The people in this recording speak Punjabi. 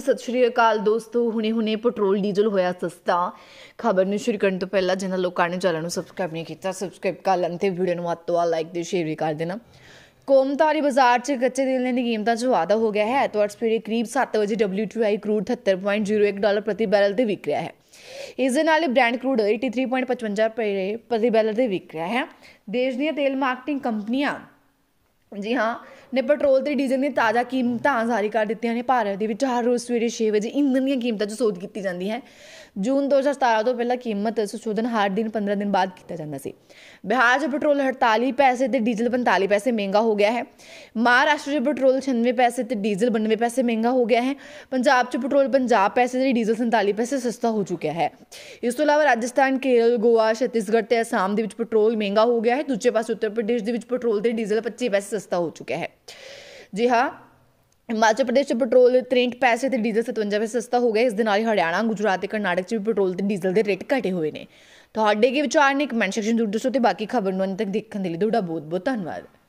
ਸਤਿ ਸ਼੍ਰੀ ਅਕਾਲ ਦੋਸਤੋ ਹੁਣੇ-ਹੁਣੇ ਪੈਟਰੋਲ ਡੀਜ਼ਲ ਹੋਇਆ ਸਸਤਾ ਖਬਰ ਨੂੰ ਸ਼ੁਰੂ ਕਰਨ ਤੋਂ ਪਹਿਲਾਂ ਜਿਨ੍ਹਾਂ ਲੋਕਾਂ ਨੇ ਚੈਨਲ ਨੂੰ ਸਬਸਕ੍ਰਾਈਬ ਨਹੀਂ ਕੀਤਾ ਸਬਸਕ੍ਰਾਈਬ ਕਰ ਲੈਣ ਤੇ ਵੀਡੀਓ ਨੂੰ ਵੱਧ ਤੋਂ ਵੱਧ ਲਾਈਕ ਤੇ ਸ਼ੇਅਰ ਵੀ ਕਰ ਦੇਣਾ ਕੋਮਤਾਰੀ ਬਾਜ਼ਾਰ 'ਚ ਕੱਚੇ ਤੇਲ ਦੀ ਕੀਮਤਾਂ 'ਚ ਵਾਧਾ ਹੋ ਗਿਆ ਹੈ ਐਤਵਾਰ ਸਵੇਰੇ ਕਰੀਬ 7 ਵਜੇ WTI ਕਰੂਡ 77.01 ਡਾਲਰ ਪ੍ਰਤੀ ਬੈਰਲ ਤੇ ਵਿਕ ਰਿਹਾ ਹੈ ਇਸ ਦੇ ਨਾਲ ਹੀ ਬ੍ਰੈਂਡ ਕਰੂਡ 83.55 ਰੁਪਏ ਪ੍ਰਤੀ ਬੈਰਲ ਤੇ ਵਿਕ ਰਿਹਾ ਹੈ ਦੇਸ਼ ਦੀਆਂ ਤੇਲ ਮਾਰਕੀਟਿੰਗ ਕੰਪਨੀਆਂ ਜੀ ਹਾਂ ਨੇ ਪੈਟਰੋਲ ਤੇ ਡੀਜ਼ਲ ਦੀ ਤਾਜ਼ਾ ਕੀਮਤਾਂ ਜਾਰੀ ਕਰ ਦਿੱਤੀਆਂ ਨੇ ਭਾਰਤ ਦੇ ਵਿੱਚ ਹਰ ਰੋਜ਼ ਸਵੇਰੇ 6 ਵਜੇ ਇੰਧਨ ਦੀਆਂ ਕੀਮਤਾਂ 'ਚ ਸੋਧ ਕੀਤੀ ਜਾਂਦੀ ਹੈ ਜੂਨ 2017 ਤੋਂ ਪਹਿਲਾਂ ਕੀਮਤ ਸੁਸ਼ੋਧਨ ਹਰ ਦਿਨ 15 ਦਿਨ ਬਾਅਦ ਕੀਤਾ ਜਾਂਦਾ ਸੀ ਬਿਹਾਰ 'ਚ ਪੈਟਰੋਲ 48 ਪੈਸੇ ਤੇ ਡੀਜ਼ਲ 45 ਪੈਸੇ ਮਹਿੰਗਾ ਹੋ ਗਿਆ ਹੈ ਮਹਾਰਾਸ਼ਟਰ ਦੇ ਪੈਟਰੋਲ 96 ਪੈਸੇ ਤੇ ਡੀਜ਼ਲ 92 ਪੈਸੇ ਮਹਿੰਗਾ ਹੋ ਗਿਆ ਹੈ ਪੰਜਾਬ 'ਚ ਪੈਟਰੋਲ 50 ਪੈਸੇ ਤੇ ਡੀਜ਼ਲ 47 ਪੈਸੇ ਸਸਤਾ ਹੋ ਚੁੱਕਿਆ ਹੈ ਇਸ ਤੋਂ ਇਲਾਵਾ ਰਾਜਸਥਾਨ ਕੇਰਲ ਗੋਆ ਛੱਤੀਸਗੜ੍ਹ ਤੇ ਅਸਾਮ ਦੇ ਵਿੱਚ ਪੈਟਰੋਲ ਮਹਿੰਗਾ ਹੋ ਗਿਆ ਹੈ ਦੂਜੇ ਪਾਸੇ ਉੱਤਰ ਪ੍ਰਦੇਸ਼ ਦੇ ਵਿੱਚ ਪੈਟਰੋਲ ਤੇ ਡੀਜ਼ਲ 25 ਪੈਸੇ ਸਸਤਾ ਹੋ ਚੁੱਕਿਆ ਹੈ ਜੀ ਹਾਂ ਹਿਮਾਚਲ ਪ੍ਰਦੇਸ਼ 'ਚ ਪੈਟਰੋਲ 63 ਪੈਸੇ ਤੇ ਡੀਜ਼ਲ 57 ਪੈਸੇ ਸਸਤਾ ਹੋ ਗਿਆ ਇਸ ਦੇ ਨਾਲ ਹੀ ਹਰਿਆਣਾ ਗੁਜਰਾਤ ਤੇ ਕਰਨਾਟਕ 'ਚ ਵੀ ਪੈਟਰੋਲ ਤੇ ਡੀਜ਼ਲ ਦੇ ਰੇਟ ਘਟੇ ਹੋਏ ਨੇ ਤੁਹਾਡੇ ਕੀ ਵਿਚਾਰ ਨੇ ਕਮੈਂਟ ਸੈਕਸ਼ਨ ਜ਼ਰੂਰ ਦੱਸੋ ਤੇ ਬਾਕੀ ਖਬਰ ਨੂੰ ਅੰਤ ਤੱਕ ਦੇਖਣ ਦੇ ਲਈ ਤੁਹਾਡਾ ਬਹੁਤ ਬਹੁਤ ਧੰਨਵਾਦ